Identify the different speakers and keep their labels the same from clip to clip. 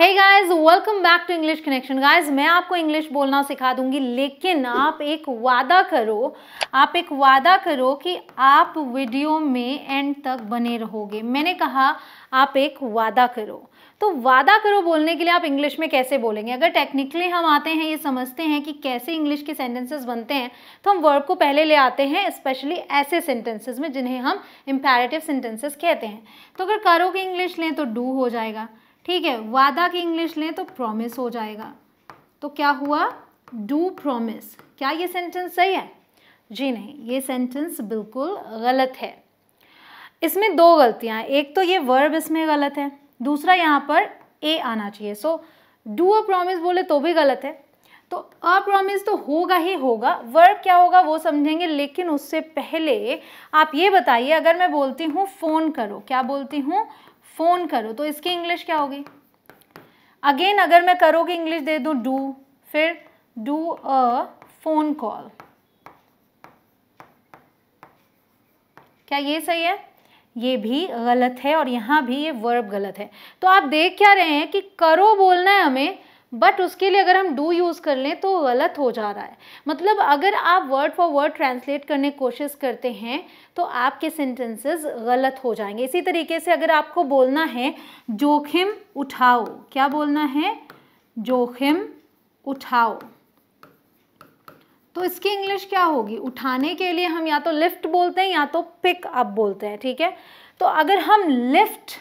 Speaker 1: Hey guys welcome back to English connection guys मैं आपको English बोलना सिखा दूंगी लेकिन आप एक वादा करो आप एक वादा करो कि आप वीडियो में एंड तक बने रहोगे मैंने कहा आप एक वादा करो तो वादा करो बोलने के लिए आप इंग्लिश में कैसे बोलेंगे अगर टेक्निकली हम आते हैं ये समझते हैं कि कैसे इंग्लिश के सेंटेंसेस बनते हैं तो हम वर्ब को पहले ले आते हैं स्पेशली ऐसे सेंटेंसेस में जिन्हें हम इम्पेरेटिव सेंटेंसेस कहते हैं तो अगर करो की इंग्लिश लें तो डू हो जाएगा ठीक है वादा की इंग्लिश लें तो प्रॉमिस हो जाएगा तो क्या हुआ डू प्रॉमिस क्या ये सेंटेंस सही है जी नहीं ये सेंटेंस बिल्कुल गलत है इसमें दो गलतियाँ एक तो ये वर्ब इसमें गलत है दूसरा यहाँ पर ए आना चाहिए सो डू अ प्रॉमिस बोले तो भी गलत है तो अ प्रॉमिस तो होगा ही होगा वर्ब क्या होगा वो समझेंगे लेकिन उससे पहले आप ये बताइए अगर मैं बोलती हूँ फ़ोन करो क्या बोलती हूँ फ़ोन करो तो इसकी इंग्लिश क्या होगी अगेन अगर मैं करो की इंग्लिश दे दू डू फिर डू अ फ़ोन कॉल क्या ये सही है ये भी गलत है और यहां भी ये वर्ब गलत है तो आप देख क्या रहे हैं कि करो बोलना है हमें बट उसके लिए अगर हम डू यूज़ कर लें तो गलत हो जा रहा है मतलब अगर आप वर्ड फॉर वर्ड ट्रांसलेट करने की कोशिश करते हैं तो आपके सेंटेंसेस गलत हो जाएंगे इसी तरीके से अगर आपको बोलना है जोखिम उठाओ क्या बोलना है जोखिम उठाओ तो इसकी इंग्लिश क्या होगी उठाने के लिए हम या तो लिफ्ट बोलते हैं या तो पिक अप बोलते हैं ठीक है तो अगर हम लिफ्ट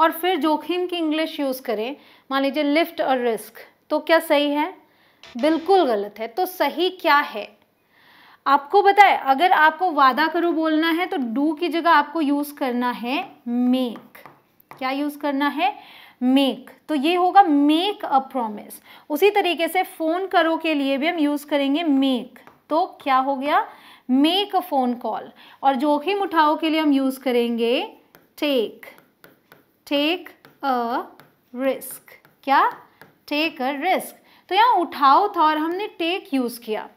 Speaker 1: और फिर जोखिम की इंग्लिश यूज़ करें मान लीजिए लिफ्ट और रिस्क तो क्या सही है बिल्कुल गलत है तो सही क्या है आपको बताए अगर आपको वादा करो बोलना है तो डू की जगह आपको यूज़ करना है मेक क्या यूज़ करना है मेक तो ये होगा मेक अ प्रोमिस उसी तरीके से फ़ोन करो के लिए भी हम यूज़ करेंगे मेक तो क्या हो गया मेक अ फ़ोन कॉल और जोखिम उठाओ के लिए हम यूज़ करेंगे टेक टेक अ रिस्क क्या टेक अ रिस्क तो यहाँ उठाओ था और हमने टेक यूज़ किया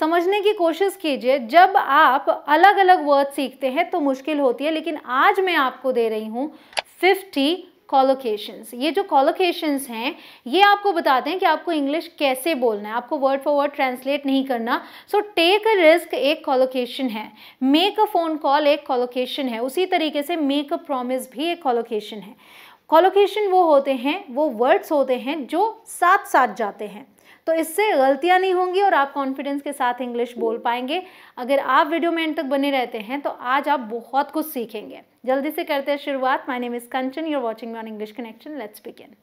Speaker 1: समझने की कोशिश कीजिए जब आप अलग अलग वर्ड सीखते हैं तो मुश्किल होती है लेकिन आज मैं आपको दे रही हूँ फिफ्टी कॉलोकेशंस ये जो कॉलोकेशंस हैं ये आपको बताते हैं कि आपको इंग्लिश कैसे बोलना है आपको वर्ड फॉर वर्ड ट्रांसलेट नहीं करना सो टेक अ रिस्क एक कॉलोकेशन है मेक अ फ़ोन कॉल एक कॉलोकेशन है उसी तरीके से मेक अ प्रॉमिस भी एक कॉलोकेशन है कॉलोकेशन वो होते हैं वो वर्ड्स होते हैं जो साथ साथ जाते हैं तो इससे गलतियां नहीं होंगी और आप कॉन्फिडेंस के साथ इंग्लिश बोल पाएंगे अगर आप वीडियो में एंड तक बने रहते हैं तो आज आप बहुत कुछ सीखेंगे जल्दी से करते हैं शुरुआत my name is Kanchan you're watching on English connection let's begin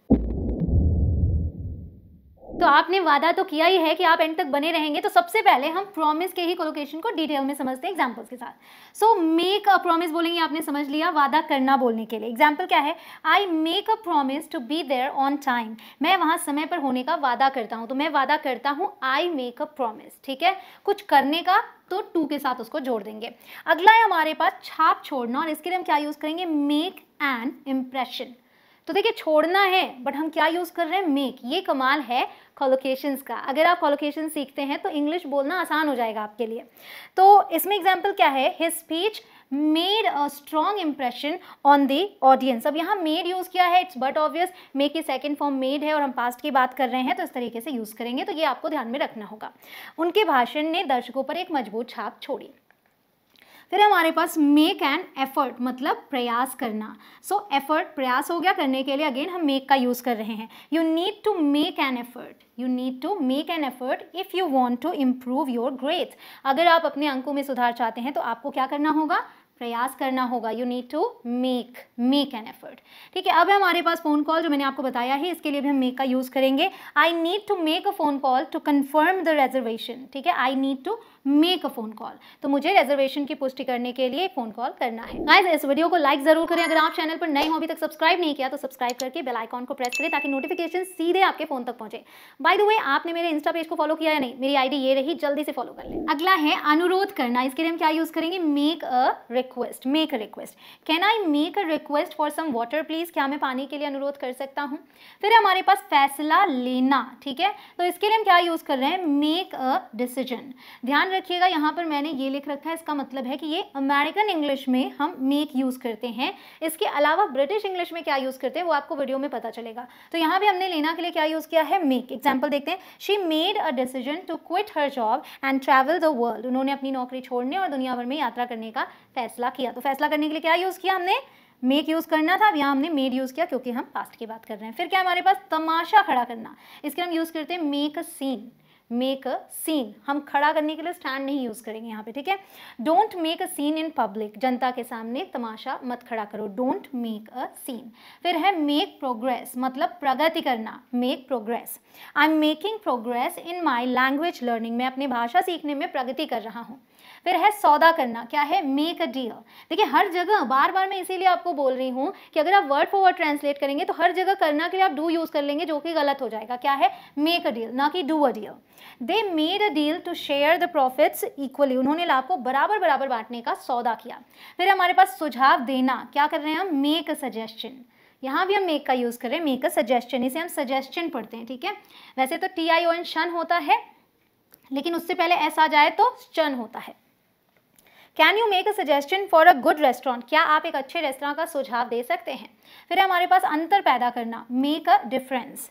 Speaker 1: तो आपने वादा तो किया ही है कि आप एंड तक बने रहेंगे तो सबसे पहले हम प्रॉमिस के ही कोलोकेशन को डिटेल में समझते हैं एग्जांपल्स के साथ सो मेक अ प्रॉमिस बोलेंगे आपने समझ लिया वादा करना बोलने के लिए एग्जांपल क्या है I make a promise to be there on time मैं वहाँ समय पर होने का वादा करता हूँ तो मैं वादा करता हूँ आई मेक अ प्रॉमिस ठीक है कुछ करने का तो टू के साथ उसको जोड़ देंगे अगला है हमारे पास छाप छोड़ना और इसके लिए हम क्या यूज़ करेंगे मेक एन इम्प्रेशन तो देखिए छोड़ना है बट हम क्या यूज़ कर रहे हैं मेक ये कमाल है कॉलोकेशंस का अगर आप कॉलोकेशन सीखते हैं तो इंग्लिश बोलना आसान हो जाएगा आपके लिए तो इसमें एग्जाम्पल क्या है his speech made a strong impression on the audience अब यहाँ मेड यूज़ किया है इट्स बट ऑब्वियस मे की सेकेंड फॉर्म मेड है और हम पास्ट की बात कर रहे हैं तो इस तरीके से यूज़ करेंगे तो ये आपको ध्यान में रखना होगा उनके भाषण ने दर्शकों पर एक मजबूत छाप छोड़ी फिर हमारे पास मेक एन एफर्ट मतलब प्रयास करना सो so, एफर्ट प्रयास हो गया करने के लिए अगेन हम मेक का यूज़ कर रहे हैं you need to make an effort you need to make an effort if you want to improve your growth अगर आप अपने अंकों में सुधार चाहते हैं तो आपको क्या करना होगा प्रयास करना होगा you need to make make an effort ठीक है अब हमारे पास फ़ोन कॉल जो मैंने आपको बताया है इसके लिए भी हम मेक का यूज़ करेंगे I need to make a phone call to confirm the reservation ठीक है I need to make a phone call तो मुझे रेजर्वेशन की पुष्टि करने के लिए फ़ोन कॉल करना है गाइज इस वीडियो को लाइक ज़रूर करें अगर आप चैनल पर नए हो अभी तक सब्सक्राइब नहीं किया तो सब्सक्राइब करके बेल आइकॉन को प्रेस करें ताकि नोटिफिकेशन सीधे आपके फ़ोन तक पहुंचे बाय द वे आपने मेरे इंस्टा पेज को फॉलो किया या नहीं मेरी आईडी ये रही जल्दी से फॉलो कर लें अगला है अनुरोध करना इसके लिए हम क्या यूज़ करेंगे make a request make a request can I make a request for some water please क्या मैं पानी के लिए अनुरोध कर सकता हूँ फिर हमारे पास फैसला लेना ठीक है तो इसके लिए हम क्या यूज़ कर रहे हैं मेक अ डिसीजन ध्यान रखिएगा यहाँ पर मैंने ये लिख रखा है इसका मतलब है कि ये अमेरिकन इंग्लिश में हम मेक यूज़ करते हैं इसके अलावा ब्रिटिश इंग्लिश में क्या यूज़ करते हैं वो आपको वीडियो में पता चलेगा तो यहाँ भी हमने लेना के लिए क्या यूज़ किया है मेक एग्जाम्पल देखते हैं she made a decision to quit her job and travel the world उन्होंने अपनी नौकरी छोड़ने और दुनिया भर में यात्रा करने का फैसला किया तो फैसला करने के लिए क्या यूज़ किया हमने मेक यूज़ करना था अब यहाँ हमने मेड यूज़ किया क्योंकि हम पास्ट की बात कर रहे हैं फिर क्या हमारे पास तमाशा खड़ा करना इसके हम यूज़ करते हैं make a scene make a scene हम खड़ा करने के लिए स्टैंड नहीं यूज़ करेंगे यहाँ पे ठीक है don't make a scene in public जनता के सामने तमाशा मत खड़ा करो डोंट मेक अ सीन फिर है मेक प्रोग्रेस मतलब प्रगति करना make progress I am making progress in my language learning मैं अपनी भाषा सीखने में प्रगति कर रहा हूँ फिर है सौदा करना क्या है मेक अ डील देखिए हर जगह बार बार मैं इसीलिए आपको बोल रही हूँ कि अगर आप वर्ड फॉर वर्ड ट्रांसलेट करेंगे तो हर जगह करना के लिए आप डू यूज़ कर लेंगे जो कि गलत हो जाएगा क्या है मेक अ डील ना कि do a deal they made a deal to share the profits equally उन्होंने लाभ को बराबर बराबर बांटने का सौदा किया फिर हमारे पास सुझाव देना क्या कर रहे हैं हम मेक अ सजेशन यहाँ भी हम मेक का यूज़ करें मेक अ सजेशन इसे हम सजेशन पढ़ते हैं ठीक है वैसे तो टी आई ओ एन शन होता है लेकिन उससे पहले ऐसा आ जाए तो शन होता है can you make a suggestion for a good restaurant क्या आप एक अच्छे रेस्टोरेंट का सुझाव दे सकते हैं फिर हमारे पास अंतर पैदा करना make a difference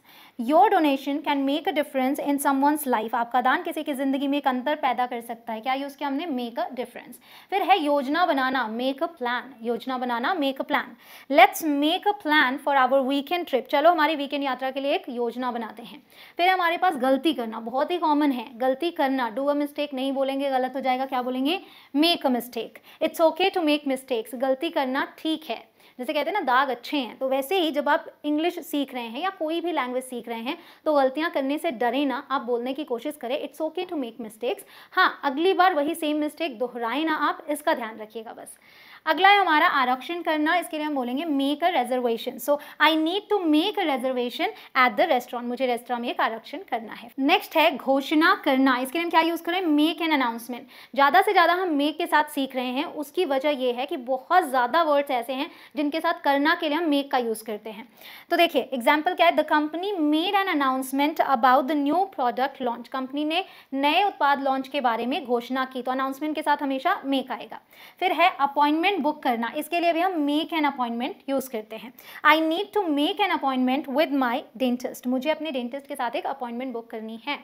Speaker 1: your donation can make a difference in some life आपका दान किसी की ज़िंदगी में एक अंतर पैदा कर सकता है क्या यूज़ किया हमने मेक अ डिफरेंस फिर है योजना बनाना मेक अ प्लान योजना बनाना make a plan let's make a plan for our weekend trip चलो हमारी वीकेंड यात्रा के लिए एक योजना बनाते हैं फिर हमारे पास गलती करना बहुत ही कॉमन है गलती करना डू अ मिस्टेक नहीं बोलेंगे गलत हो जाएगा क्या बोलेंगे make a mistake it's okay to make mistakes गलती करना ठीक है जैसे कहते हैं ना दाग अच्छे हैं तो वैसे ही जब आप इंग्लिश सीख रहे हैं या कोई भी लैंग्वेज सीख रहे हैं तो गलतियां करने से डरे ना आप बोलने की कोशिश करें it's okay to make mistakes हाँ अगली बार वही सेम मिस्टेक दोहराए ना आप इसका ध्यान रखिएगा बस अगला है हमारा आरक्षण करना इसके लिए हम बोलेंगे make a reservation so I need to make a reservation at the restaurant मुझे रेस्टोरेंट में एक आरक्षण करना है नेक्स्ट है घोषणा करना इसके लिए हम क्या यूज़ करें मेक एन अनाउंसमेंट ज़्यादा से ज़्यादा हम मेक के साथ सीख रहे हैं उसकी वजह यह है कि बहुत ज़्यादा वर्ड्स ऐसे हैं जिनके साथ करना के लिए हम मेक का यूज़ करते हैं तो देखिए एग्जाम्पल क्या है the company made an announcement about the new product launch कंपनी ने नए उत्पाद लॉन्च के बारे में घोषणा की तो अनाउंसमेंट के साथ हमेशा मेक आएगा फिर है अपॉइंटमेंट अपॉइंटमेंट बुक करना इसके लिए भी हम मेक एन अपॉइंटमेंट यूज़ करते हैं I need to make an appointment with my dentist मुझे अपने डेंटिस्ट के साथ एक अपॉइंटमेंट बुक करनी है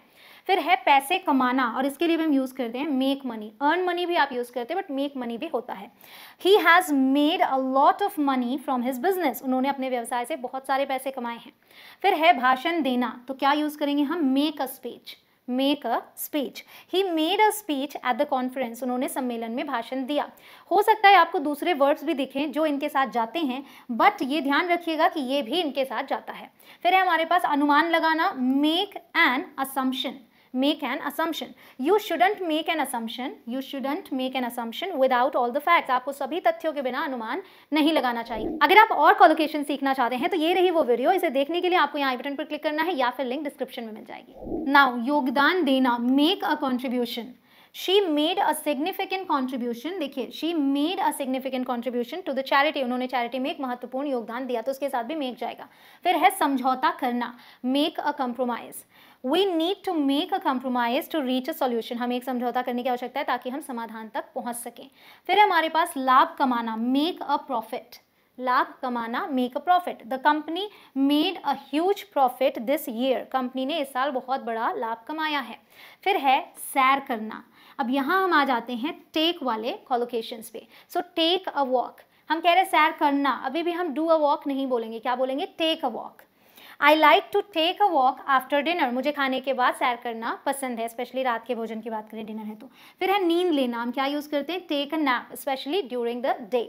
Speaker 1: फिर है पैसे कमाना और इसके लिए भी हम यूज़ करते हैं मेक मनी अर्न मनी भी आप यूज़ करते हैं बट मेक मनी भी होता है he has made a lot of money from his business उन्होंने अपने व्यवसाय से बहुत सारे पैसे कमाए हैं फिर है भाषण देना तो क्या यूज़ करेंगे हम make a speech make a speech he made a speech at the conference उन्होंने सम्मेलन में भाषण दिया हो सकता है आपको दूसरे वर्ड्स भी दिखें जो इनके साथ जाते हैं बट ये ध्यान रखिएगा कि ये भी इनके साथ जाता है फिर है हमारे पास अनुमान लगाना make an assumption make an assumption you shouldn't make an assumption you shouldn't make an assumption without all the facts आपको सभी तथ्यों के बिना अनुमान नहीं लगाना चाहिए अगर आप और कॉलोकेशन सीखना चाहते हैं तो ये रही वो वीडियो इसे देखने के लिए आपको यहाँ आई बटन पर क्लिक करना है या फिर लिंक डिस्क्रिप्शन में मिल जाएगी नाउ योगदान देना make a contribution she made a significant contribution देखिए she made a significant contribution to the charity उन्होंने चैरिटी में एक महत्वपूर्ण योगदान दिया तो उसके साथ भी मेक जाएगा फिर है समझौता करना make a compromise we need to make a compromise to reach a solution हमें एक समझौता करने की आवश्यकता है ताकि हम समाधान तक पहुंच सकें फिर हमारे पास लाभ कमाना मेक अ प्रॉफिट लाभ कमाना make a profit the company made a huge profit this year कंपनी ने इस साल बहुत बड़ा लाभ कमाया है फिर है सैर करना अब यहाँ हम आ जाते हैं टेक वाले कॉलोकेशंस पे सो टेक अ वॉक हम कह रहे हैं सैर करना अभी भी हम डू अ वॉक नहीं बोलेंगे क्या बोलेंगे take a walk I like to take a walk after dinner मुझे खाने के बाद सैर करना पसंद है स्पेशली रात के भोजन की बात करें डिनर है तो फिर है नींद लेना हम क्या यूज़ करते हैं take a nap specially during the day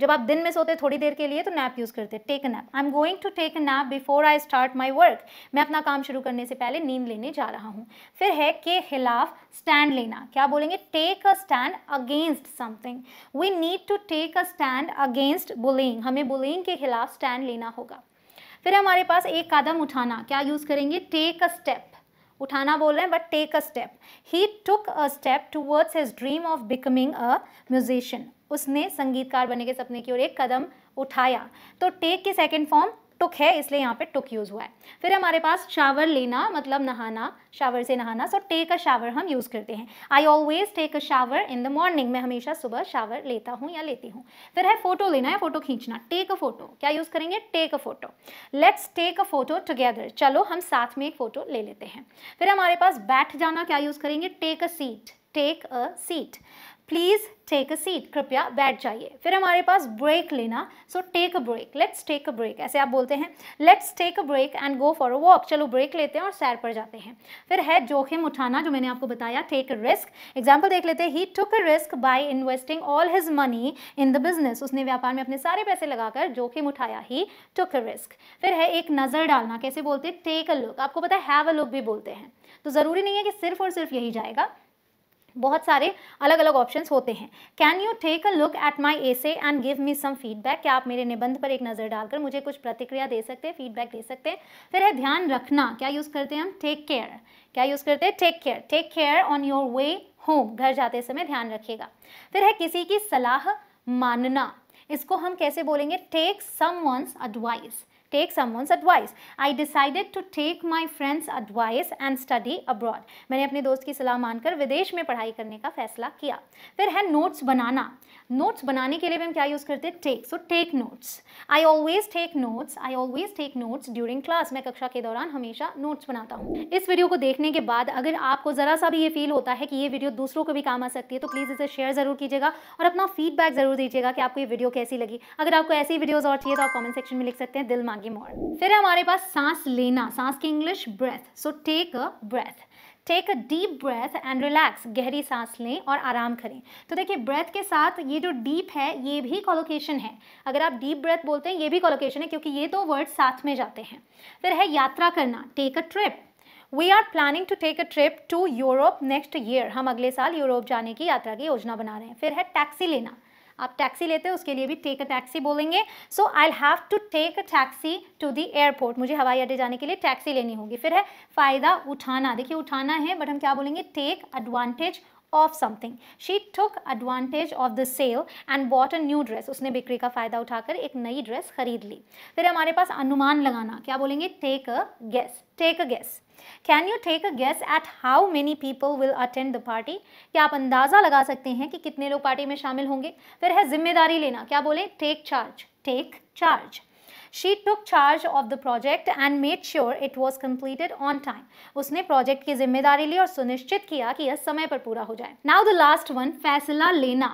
Speaker 1: जब आप दिन में सोते हैं थोड़ी देर के लिए तो नैप यूज़ करते हैं take a nap I am going to take a nap before I start my work मैं अपना काम शुरू करने से पहले नींद लेने जा रहा हूँ फिर है के खिलाफ स्टैंड लेना क्या बोलेंगे take a stand against something we need to take a stand against bullying हमें बुलिंग के खिलाफ स्टैंड लेना होगा फिर हमारे पास एक कदम उठाना क्या यूज़ करेंगे टेक अ स्टेप उठाना बोल रहे हैं but take a step he took a step towards his dream of becoming a musician उसने संगीतकार बनने के सपने की ओर एक कदम उठाया तो टेक की सेकेंड फॉर्म टुक है इसलिए यहाँ पे टुक यूज़ हुआ है फिर हमारे पास शावर लेना मतलब नहाना शावर से नहाना सो टेक अ शावर हम यूज़ करते हैं I always take a shower in the morning मैं हमेशा सुबह शावर लेता हूँ या लेती हूँ फिर है फोटो लेना है फोटो खींचना टेक अ फोटो क्या यूज़ करेंगे take a photo let's take a photo together चलो हम साथ में एक फ़ोटो ले लेते हैं फिर हमारे पास बैठ जाना क्या यूज़ करेंगे take a seat take a seat please take a seat कृपया बैठ जाइए फिर हमारे पास ब्रेक लेना so take a break let's take a break ऐसे आप बोलते हैं let's take a break and go for a walk चलो ब्रेक लेते हैं और सैर पर जाते हैं फिर है जोखिम उठाना जो मैंने आपको बताया टेक अ रिस्क एग्जाम्पल देख लेते हैं he took a risk by investing all his money in the business उसने व्यापार में अपने सारे पैसे लगाकर जोखिम उठाया ही टुक अ रिस्क फिर है एक नज़र डालना कैसे बोलते हैं टेक अ लुक आपको पता है हैव अ लुक भी बोलते हैं तो ज़रूरी नहीं है कि सिर्फ और सिर्फ यही जाएगा बहुत सारे अलग अलग ऑप्शन होते हैं can you take a look at my essay and give me some feedback क्या आप मेरे निबंध पर एक नज़र डालकर मुझे कुछ प्रतिक्रिया दे सकते हैं फीडबैक दे सकते हैं फिर है ध्यान रखना क्या यूज़ करते हैं हम टेक केयर क्या यूज़ करते हैं take care take care on your way home घर जाते समय ध्यान रखेगा फिर है किसी की सलाह मानना इसको हम कैसे बोलेंगे टेक सम वंस एडवाइस टेक someone's advice. I decided to take my friend's advice and study abroad. मैंने अपने दोस्त की सलाह मानकर विदेश में पढ़ाई करने का फैसला किया फिर है नोट्स बनाना नोट्स बनाने के लिए भी हम क्या यूज़ करते हैं take so take notes I always take notes I always take notes during class मैं कक्षा के दौरान हमेशा नोट्स बनाता हूँ इस वीडियो को देखने के बाद अगर आपको ज़रा सा भी ये फील होता है कि ये वीडियो दूसरों को भी काम आ सकती है तो प्लीज़ इसे शेयर ज़रूर कीजिएगा और अपना फीडबैक ज़रूर दीजिएगा कि आपको ये वीडियो कैसी लगी अगर आपको ऐसी वीडियोज़ और चाहिए तो आप कॉमेंट सेक्शन में लिख सकते हैं दिल मांग आगे मोड़ फिर हमारे पास सांस लेना सांस की English breath so take a breath take a deep breath and relax गहरी सांस लें और आराम करें तो देखिए ब्रेथ के साथ ये जो डीप है ये भी कॉलोकेशन है अगर आप डीप ब्रेथ बोलते हैं ये भी कॉलोकेशन है क्योंकि ये दो वर्ड साथ में जाते हैं फिर है यात्रा करना take a trip We are planning to take a trip to Europe next year. हम अगले साल यूरोप जाने की यात्रा की योजना बना रहे हैं फिर है टैक्सी लेना आप टैक्सी लेते हो उसके लिए भी टेक अ टैक्सी बोलेंगे so I have to take a taxi to the airport मुझे हवाई अड्डे जाने के लिए टैक्सी लेनी होगी फिर है फ़ायदा उठाना देखिए उठाना है बट हम क्या बोलेंगे take advantage of something she took advantage of the sale and bought a new dress उसने बिक्री का फ़ायदा उठाकर एक नई ड्रेस खरीद ली फिर हमारे पास अनुमान लगाना क्या बोलेंगे take a guess take a guess can you take a guess at how many people will attend the party क्या आप अंदाज़ा लगा सकते हैं कि कितने लोग पार्टी में शामिल होंगे फिर है जिम्मेदारी लेना क्या बोले take charge take charge she took charge of the project and made sure it was completed on time उसने प्रोजेक्ट की जिम्मेदारी ली और सुनिश्चित किया कि यह समय पर पूरा हो जाए नाउ द लास्ट वन फैसला लेना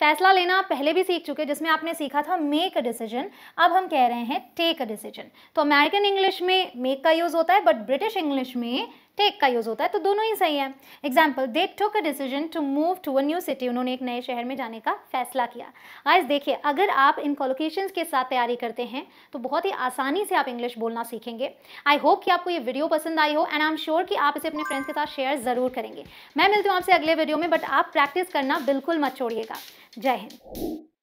Speaker 1: फैसला लेना पहले भी सीख चुके जिसमें आपने सीखा था मेक अ डिसीजन अब हम कह रहे हैं टेक अ डिसीजन तो अमेरिकन इंग्लिश में मेक का यूज़ होता है बट ब्रिटिश इंग्लिश में टेक का यूज़ होता है तो दोनों ही सही है example they took a decision to move to a new city उन्होंने एक नए शहर में जाने का फैसला किया आज देखिए अगर आप इन कॉलोकेशन के साथ तैयारी करते हैं तो बहुत ही आसानी से आप इंग्लिश बोलना सीखेंगे आई होप कि आपको ये वीडियो पसंद आई हो एंड आई एम श्योर कि आप इसे अपने फ्रेंड्स के साथ शेयर ज़रूर करेंगे मैं मिलती हूँ आपसे अगले वीडियो में बट आप प्रैक्टिस करना बिल्कुल मत छोड़िएगा जय हिंद